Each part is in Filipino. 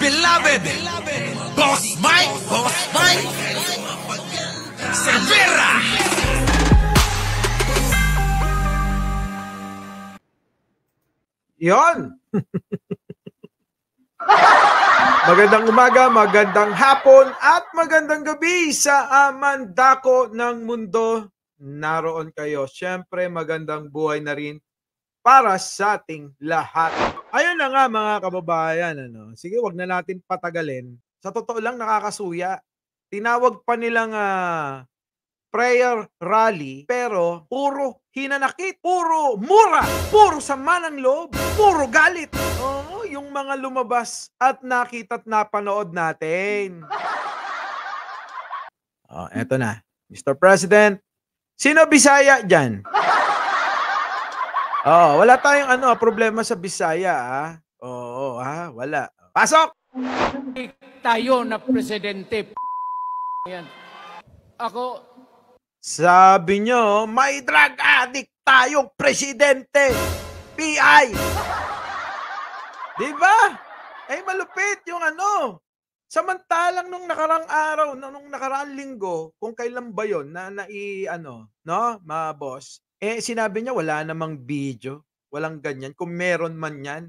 beloved. Boss Mike, Boss Mike. Cervera. Yon. magandang umaga, magandang hapon, at magandang gabi sa Amandako ng Mundo. Naroon kayo. Siyempre, magandang buhay na rin para sa ating lahat. Ayun na nga mga kababayan. Ano. Sige, wag na natin patagalin. Sa totoo lang, nakakasuya. Tinawag pa nilang uh, prayer rally, pero puro hinanakit, puro mura, puro sama ng loob, puro galit. Oo, oh, yung mga lumabas at at napanood natin. Oh, eto na. Mr. President, sino Bisaya dyan? oh, wala tayong ano, problema sa Bisaya, ha? Ah. Oo, oh, ah, ha? Wala. Pasok! Tayo na presidente, yan. Ako... Sabi nyo, may drug addict tayong presidente! PI! diba? ba? Eh, malupit yung ano. Samantalang nung nakarang araw, nung nakarang linggo, kung kailan ba yon na nai, ano, no, ma boss, eh, sinabi niya wala namang video. Walang ganyan. Kung meron man yan,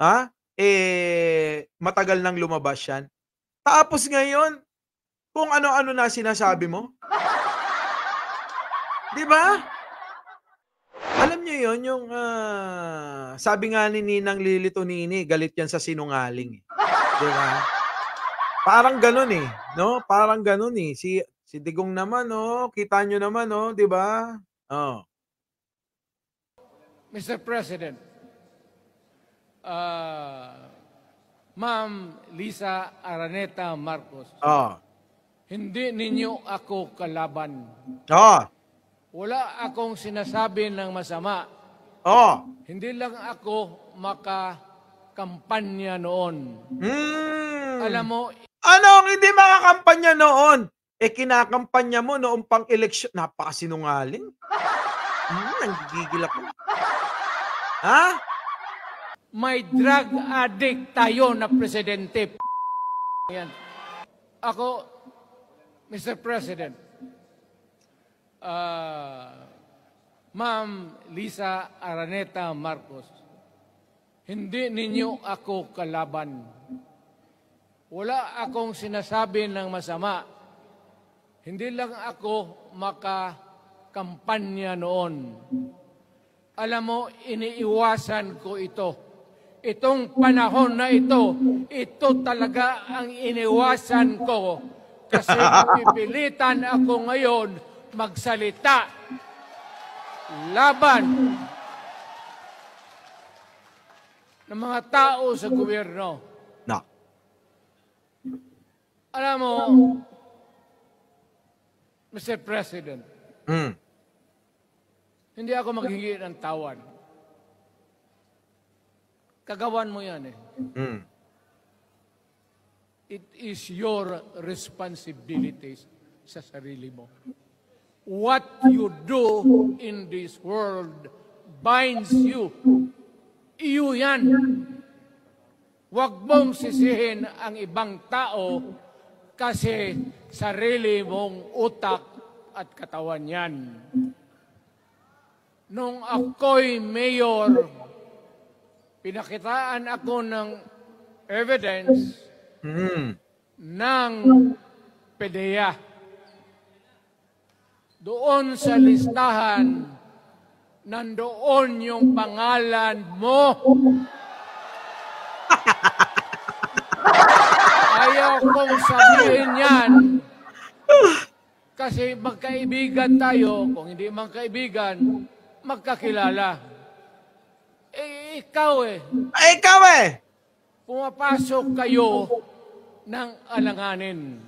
ha? Eh, matagal nang lumabas yan. Tapos ngayon, kung ano-ano na sinasabi mo. Di ba? Alam niyo yon yung uh, sabi nga ni Ninang Lilito Nini, galit yan sa sinungaling. Eh. Di ba? Parang ganun eh, no? Parang ganun eh. Si si Digong naman, no? Oh, kita niyo naman, no? Oh, di ba? Oh. Mr. President, uh, Ma'am Lisa Araneta Marcos, Oh. hindi ninyo ako kalaban. Oh. Wala akong sinasabi ng masama. Oh. Hindi lang ako makakampanya noon. Hmm. Alam mo, Ano ang hindi makakampanya noon? Eh, kinakampanya mo noong pang-eleksyon. Napakasinungaling. Hmm, nanggigigil ako. Ha? May drug addict tayo na presidente. Yan. Ako, Mr. President, uh, Ma'am Lisa Araneta Marcos, hindi ninyo ako kalaban. Wala akong sinasabi ng masama hindi lang ako makakampanya noon. Alam mo, iniiwasan ko ito. Itong panahon na ito, ito talaga ang iniwasan ko. Kasi pipilitan ako ngayon magsalita laban ng mga tao sa gobyerno. No. Alam mo, Mr. President, Mm. hindi ako maghingi ng tawad. Kagawan mo yan eh. Mm. It is your responsibilities sa sarili mo. What you do in this world binds you. Iyo yan. Huwag mong sisihin ang ibang tao kasi sarili mong utak at katawan yan. Nung ako'y mayor, pinakitaan ako ng evidence mm. ng PDEA. Doon sa listahan, nandoon yung pangalan mo ayaw kong sabihin yan. Kasi magkaibigan tayo, kung hindi man kaibigan, magkakilala. Eh, ikaw eh. Ay, eh, ikaw eh! Pumapasok kayo ng alanganin.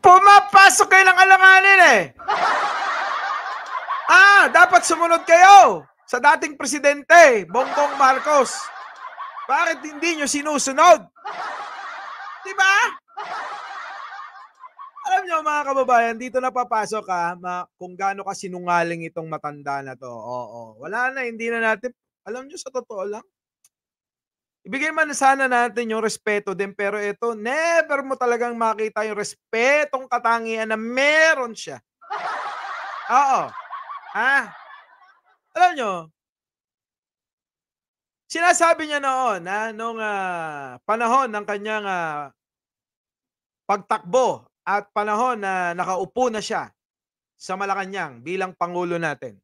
Pumapasok kayo ng alanganin eh! ah, dapat sumunod kayo sa dating presidente, Bongbong Marcos. Bakit hindi nyo sinusunod? Diba? Alam nyo mga kababayan, dito na papasok ha, ah, ma- kung gaano ka sinungaling itong matanda na to. Oo, wala na, hindi na natin. Alam nyo, sa totoo lang, ibigay man sana natin yung respeto din, pero ito, never mo talagang makita yung respetong katangian na meron siya. Oo. Ha? Alam nyo, sinasabi niya noon, ha, ah, nung uh, panahon ng kanyang uh, pagtakbo at panahon na nakaupo na siya sa Malacanang bilang Pangulo natin.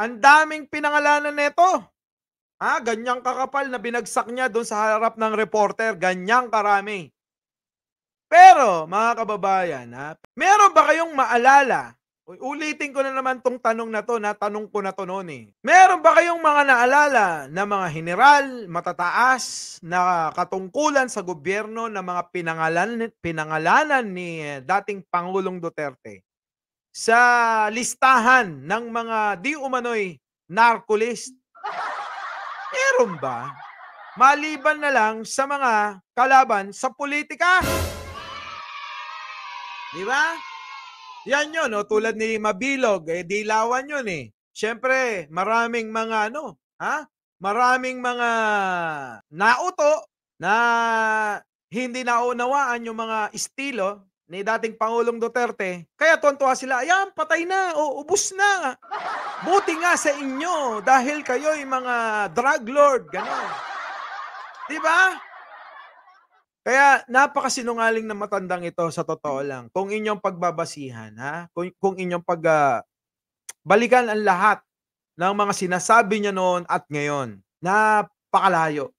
Ang daming pinangalanan nito. Ha? Ganyang kakapal na binagsak niya doon sa harap ng reporter. Ganyang karami. Pero, mga kababayan, ha? meron ba kayong maalala Ulitin ko na naman tong tanong na to, na tanong ko na to noon eh. Meron ba kayong mga naalala na mga general, matataas, na katungkulan sa gobyerno na mga pinangalan, pinangalanan ni eh, dating Pangulong Duterte sa listahan ng mga di umano'y narcolist? Meron ba? Maliban na lang sa mga kalaban sa politika. Di ba? Yan yun, no? Oh, tulad ni Mabilog, eh, dilawan yun eh. Siyempre, maraming mga ano, ha? Maraming mga nauto na hindi naunawaan yung mga estilo ni dating Pangulong Duterte. Kaya tuwan-tuwa sila, ayan, patay na, o, oh, ubus na. Buti nga sa inyo dahil kayo yung mga drug lord, gano'n. Di ba? Kaya napakasinungaling ng matandang ito sa totoo lang. Kung inyong pagbabasihan, ha? Kung, kung inyong pag uh, balikan ang lahat ng mga sinasabi niya noon at ngayon. Napakalayo.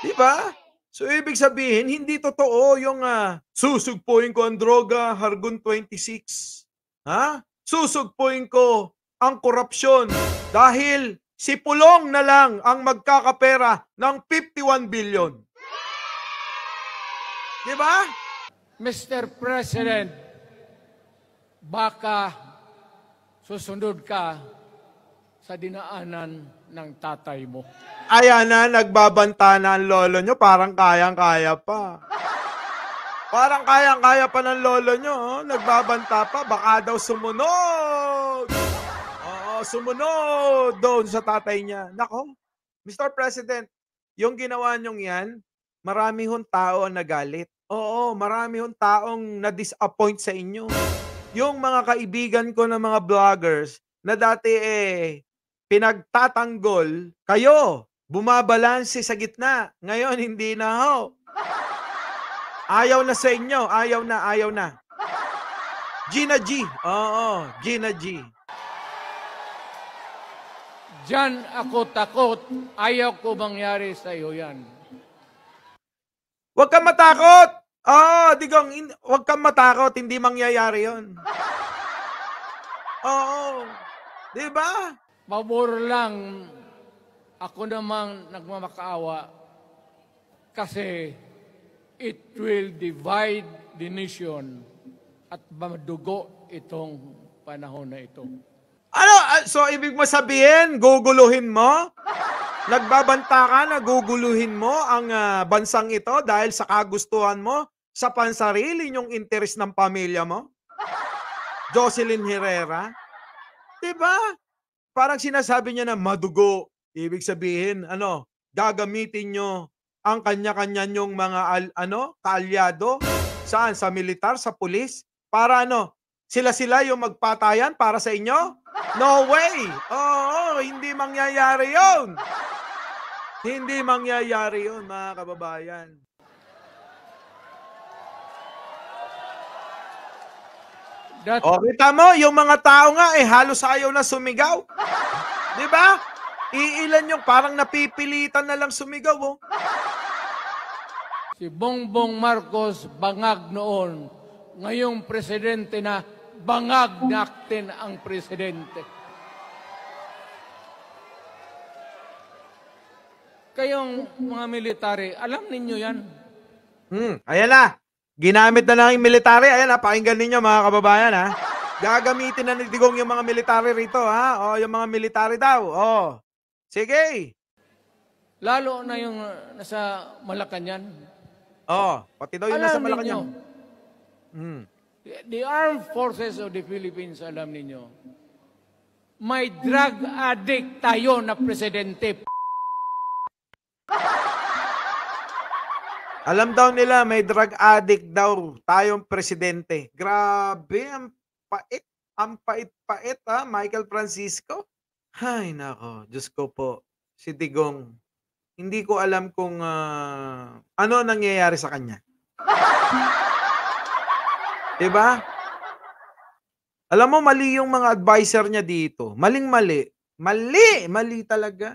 Di ba? So ibig sabihin, hindi totoo yung uh, susugpuin ko ang droga, Hargon 26. Ha? Susugpuin ko ang korupsyon dahil si Pulong na lang ang magkakapera ng 51 billion. Di ba? Mr. President, baka susunod ka sa dinaanan ng tatay mo. Ayan na, nagbabanta na ang lolo nyo. Parang kayang-kaya pa. Parang kayang-kaya pa ng lolo nyo. Oh. Nagbabanta pa. Baka daw sumunod sumunod doon sa tatay niya. Nako, Mr. President, yung ginawa niyong yan, marami hong tao ang nagalit. Oo, marami hong taong na-disappoint sa inyo. Yung mga kaibigan ko ng mga vloggers na dati eh pinagtatanggol, kayo, bumabalanse sa gitna. Ngayon, hindi na ho. Ayaw na sa inyo. Ayaw na, ayaw na. Gina G. Oo, Gina G. Diyan ako takot. Ayaw ko mangyari sa iyo yan. Huwag kang matakot! Oo, oh, ah, digong, in- huwag kang matakot. Hindi mangyayari yon. Oo. Di ba? Pabor lang. Ako namang nagmamakaawa kasi it will divide the nation at madugo itong panahon na ito so ibig mo sabihin, guguluhin mo? Nagbabanta ka na guguluhin mo ang uh, bansang ito dahil sa kagustuhan mo sa pansarili yung interes ng pamilya mo? Jocelyn Herrera? 'Di ba? Parang sinasabi niya na madugo. Ibig sabihin, ano, gagamitin nyo ang kanya-kanya nyong mga al, ano, kaalyado saan sa militar, sa pulis para ano, sila-sila yung magpatayan para sa inyo? No way! Oo, hindi mangyayari yon. Hindi mangyayari yon, mga kababayan. That... O, kita mo, yung mga tao nga, eh, halos ayaw na sumigaw. Di ba? Iilan yung parang napipilitan na lang sumigaw, oh. Si Bongbong Marcos bangag noon, ngayong presidente na bangag natin ang presidente. Kayong mga military, alam ninyo yan. Hmm, ayan na. Ginamit na lang yung military. Ayan na, pakinggan ninyo mga kababayan ha. Gagamitin na ni Digong yung mga military rito ha. O, yung mga military daw. O, sige. Lalo na yung nasa Malacanang. O, pati daw yung Alam nasa Malacanang. Ninyo, Mm. The Armed Forces of the Philippines, alam niyo, may drug addict tayo na presidente. Alam daw nila, may drug addict daw tayong presidente. Grabe, ang pait. Ang pait-pait, ha, ah, Michael Francisco. Hay, nako, Diyos ko po. Si Digong, hindi ko alam kung uh, ano nangyayari sa kanya. 'Di ba? Alam mo mali yung mga adviser niya dito. Maling mali. Mali, mali talaga.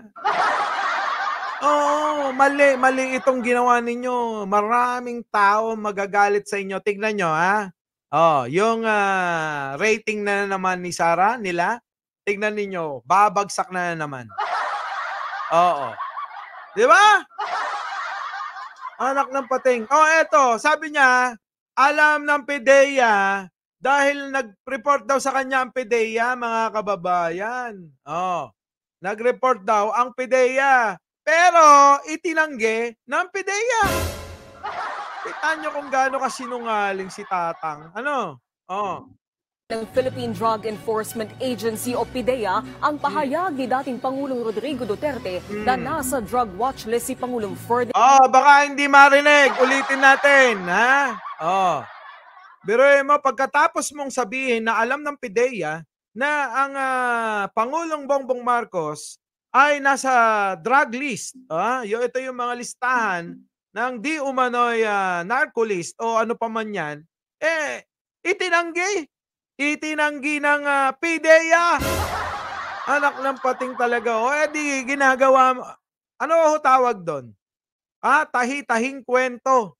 Oo, oh, mali, mali itong ginawa ninyo. Maraming tao magagalit sa inyo. Tignan nyo, ha? Oh, yung uh, rating na naman ni Sara nila, tignan niyo, babagsak na, na naman. Oo. Di ba? Anak ng pating. Oh, eto, sabi niya, alam ng PDEA dahil nag-report daw sa kanya ang PDEA, mga kababayan. Oh, nag-report daw ang PDEA. Pero itinanggi ng PDEA. Kita nyo kung gaano kasinungaling si Tatang. Ano? Oh ng Philippine Drug Enforcement Agency o PIDEA ang pahayag ni dating Pangulong Rodrigo Duterte hmm. na nasa drug watch list si Pangulong Ferdinand. Oh, baka hindi marinig. Ulitin natin, ha? Oh. Pero mo, pagkatapos mong sabihin na alam ng PIDEA na ang uh, Pangulong Bongbong Marcos ay nasa drug list, ah, uh, ito yung mga listahan ng di umano'y uh, narco list o ano pa man yan, eh, itinanggi itinanggi ng uh, ah, PIDEA. Anak ng pating talaga. O, oh. eh di ginagawa, ano ho tawag doon? Ah, tahi-tahing kwento.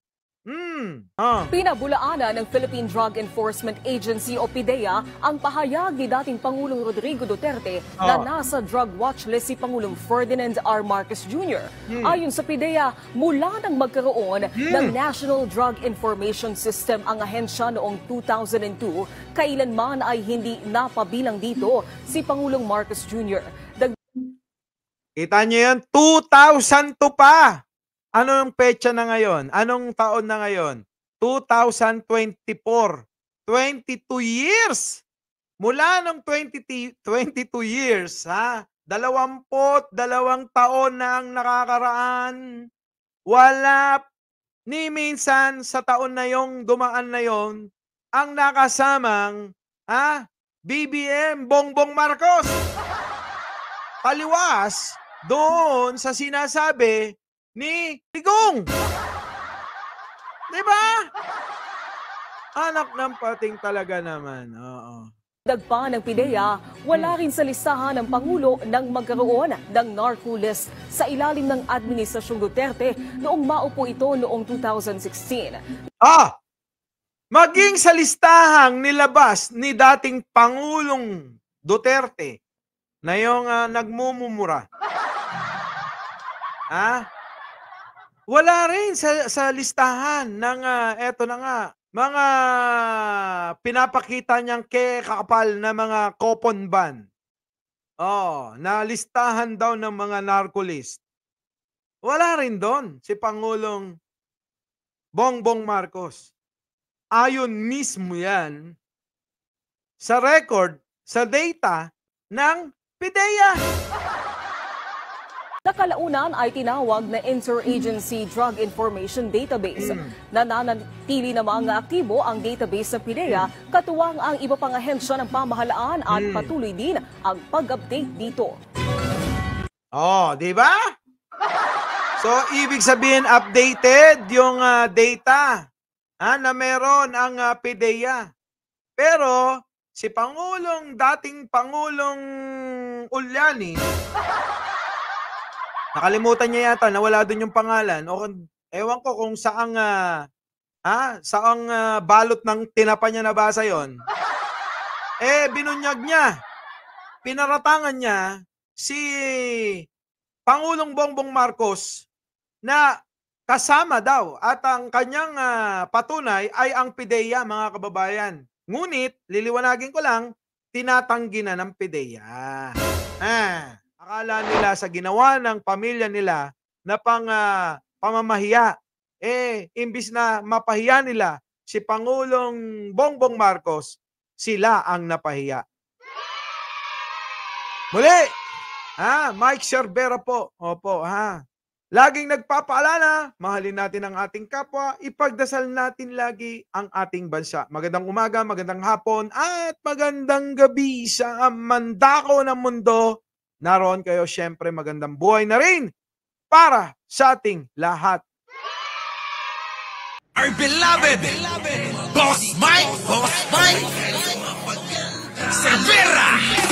Mm. Ah. Pinabulaanan ng Philippine Drug Enforcement Agency o PDEA ang pahayag ni dating Pangulong Rodrigo Duterte ah. na nasa drug watch list si Pangulong Ferdinand R. Marcos Jr. Mm. Ayon sa PDEA, mula nang magkaroon mm. ng National Drug Information System ang ahensya noong 2002, kailanman ay hindi napabilang dito si Pangulong Marcos Jr. Dag Kita niyo yan, 2002 pa! Anong petsa na ngayon? Anong taon na ngayon? 2024. 22 years! Mula nung 20, 22 years, ha? Dalawampot, dalawang taon na ang nakakaraan. Wala ni minsan sa taon na yung dumaan na yon ang nakasamang ha, BBM Bongbong Marcos. Paliwas doon sa sinasabi ni Ligong. Di ba? Anak ng pating talaga naman. Oo. Dagpa ng pideya, wala rin sa listahan ng Pangulo nang magkaroon ng narco list sa ilalim ng Administrasyon Duterte noong maupo ito noong 2016. Ah! Maging sa listahang nilabas ni dating Pangulong Duterte na yung uh, nagmumumura. ah? Wala rin sa, sa listahan ng, uh, eto na nga, mga pinapakita niyang kakapal na mga coupon ban. Oh, na listahan daw ng mga narco Wala rin doon si Pangulong Bongbong Marcos. Ayon mismo yan sa record, sa data ng PIDEA. Nakalaunan ay tinawag na Interagency Drug Information Database. Nananatili na namang aktibo ang database sa PIDEA, katuwang ang iba pang ahensya ng pamahalaan at hmm. patuloy din ang pag-update dito. Oh, di ba? So, ibig sabihin updated yung uh, data ha, ah, na meron ang uh, PIDEA. Pero si Pangulong, dating Pangulong Ulyani, Nakalimutan niya yata, na wala doon yung pangalan. O ewan ko kung saang uh, ha, saang uh, balot ng tinapa niya basa 'yon. eh binunyag niya. Pinaratangan niya si Pangulong Bongbong Marcos na kasama daw at ang kanyang uh, patunay ay ang PIDEA mga kababayan. Ngunit liliwanagin ko lang tinatanggi na ng PIDEA. Ah akala nila sa ginawa ng pamilya nila na pang uh, pamamahiya. Eh, imbis na mapahiya nila si Pangulong Bongbong Marcos, sila ang napahiya. Muli! Ha? Mike Cervera po. Opo, ha? Laging nagpapaalala, mahalin natin ang ating kapwa, ipagdasal natin lagi ang ating bansa. Magandang umaga, magandang hapon, at magandang gabi sa mandako ng mundo. Naroon kayo, syempre, magandang buhay na rin para sa ating lahat. Our beloved, beloved Boss Mike, Boss Mike, Severa!